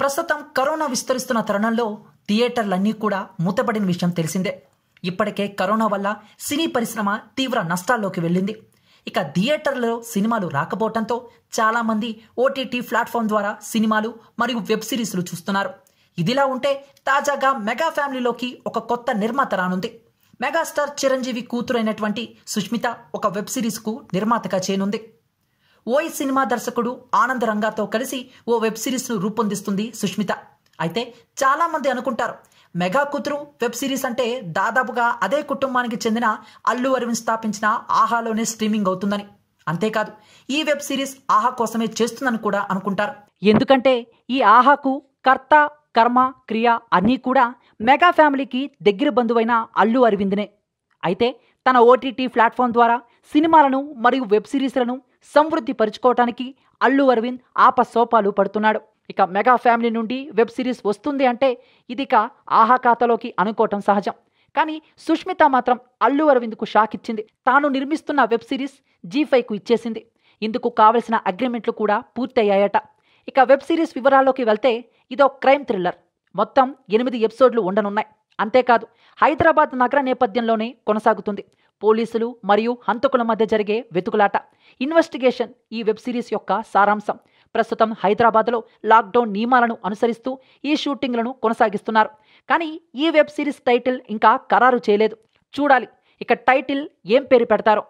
ప్రస్తుతం కరోనా విస్తరిస్తున్న తరుణంలో థియేటర్లన్నీ కూడా మూతపడిన విషయం తెలిసిందే ఇప్పటికే కరోనా వల్ల సినీ పరిశ్రమ తీవ్ర నష్టాల్లోకి వెళ్ళింది ఇక థియేటర్లో సినిమాలు రాకపోవడంతో చాలామంది ఓటీటీ ప్లాట్ఫామ్ ద్వారా సినిమాలు మరియు వెబ్ సిరీస్లు చూస్తున్నారు ఇదిలా ఉంటే తాజాగా మెగా ఫ్యామిలీలోకి ఒక కొత్త నిర్మాత రానుంది మెగాస్టార్ చిరంజీవి కూతురైనటువంటి సుష్మిత ఒక వెబ్ సిరీస్కు నిర్మాతగా చేయనుంది ఓయ్ సినిమా దర్శకుడు ఆనంద్ రంగాతో కలిసి ఓ వెబ్ సిరీస్ను రూపొందిస్తుంది సుష్మిత అయితే చాలామంది అనుకుంటారు మెగా కూతురు వెబ్ సిరీస్ అంటే దాదాపుగా అదే కుటుంబానికి చెందిన అల్లు అరవింద్ స్థాపించిన ఆహాలోనే స్ట్రీమింగ్ అవుతుందని అంతేకాదు ఈ వెబ్ సిరీస్ ఆహా కోసమే చేస్తుందని కూడా అనుకుంటారు ఎందుకంటే ఈ ఆహాకు కర్త కర్మ క్రియ అన్నీ కూడా మెగా ఫ్యామిలీకి దగ్గర బంధువైన అల్లు అరవింద్నే అయితే తన ఓటీటీ ప్లాట్ఫామ్ ద్వారా సినిమాలను మరియు వెబ్ సిరీస్లను సమృద్ధి పరుచుకోవటానికి అల్లు అరవింద్ ఆపసోపాలు పడుతున్నాడు ఇక మెగా ఫ్యామిలీ నుండి వెబ్ సిరీస్ వస్తుంది అంటే ఇది ఇక ఆహా ఖాతాలోకి అనుకోవటం సహజం కానీ సుష్మిత మాత్రం అల్లు అరవింద్కు షాక్ ఇచ్చింది తాను నిర్మిస్తున్న వెబ్ సిరీస్ జీ ఫైవ్కు ఇచ్చేసింది ఇందుకు కావలసిన అగ్రిమెంట్లు కూడా పూర్తయ్యాయట ఇక వెబ్ సిరీస్ వివరాల్లోకి వెళ్తే ఇదో క్రైమ్ థ్రిల్లర్ మొత్తం ఎనిమిది ఎపిసోడ్లు ఉండనున్నాయి అంతేకాదు హైదరాబాద్ నగర నేపథ్యంలోనే కొనసాగుతుంది పోలీసులు మరియు హంతకుల మధ్య జరిగే వెతుకులాట ఇన్వెస్టిగేషన్ ఈ వెబ్ సిరీస్ యొక్క సారాంశం ప్రస్తుతం హైదరాబాద్లో లాక్డౌన్ నియమాలను అనుసరిస్తూ ఈ షూటింగ్లను కొనసాగిస్తున్నారు కానీ ఈ వెబ్ సిరీస్ టైటిల్ ఇంకా ఖరారు చేయలేదు చూడాలి ఇక టైటిల్ ఏం పేరు పెడతారో